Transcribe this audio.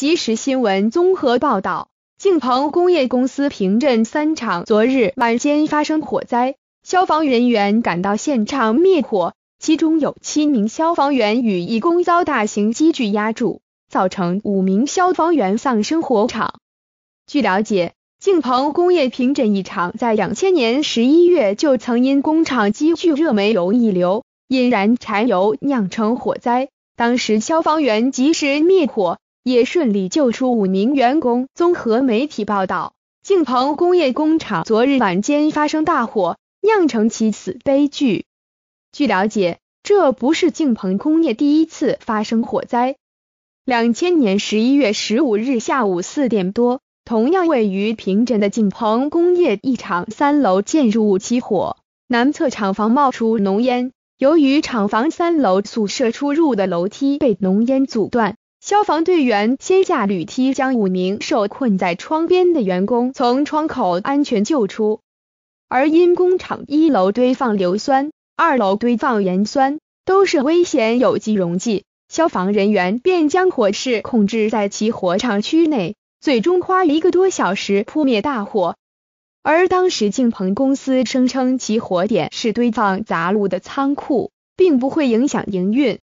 即时新闻综合报道：敬鹏工业公司平镇三厂昨日晚间发生火灾，消防人员赶到现场灭火，其中有七名消防员与一工遭大型机具压住，造成五名消防员丧生火场。据了解，敬鹏工业平镇一厂在两千年十一月就曾因工厂机具热煤油溢流引燃柴油酿成火灾，当时消防员及时灭火。也顺利救出五名员工。综合媒体报道，敬鹏工业工厂昨日晚间发生大火，酿成起死悲剧。据了解，这不是敬鹏工业第一次发生火灾。两千年十一月十五日下午四点多，同样位于平镇的景鹏工业一厂三楼建筑物起火，南侧厂房冒出浓烟。由于厂房三楼宿舍出入的楼梯被浓烟阻断。消防队员先下履梯，将五名受困在窗边的员工 从窗口安全救出。而因工厂一楼堆放硫酸，二楼堆放盐酸，都是危险有机溶剂，消防人员便将火势控制在其火场区内，最终花一个多小时扑灭大火。而当时敬鹏公司声称，其火点是堆放杂物的仓库，并不会影响营运。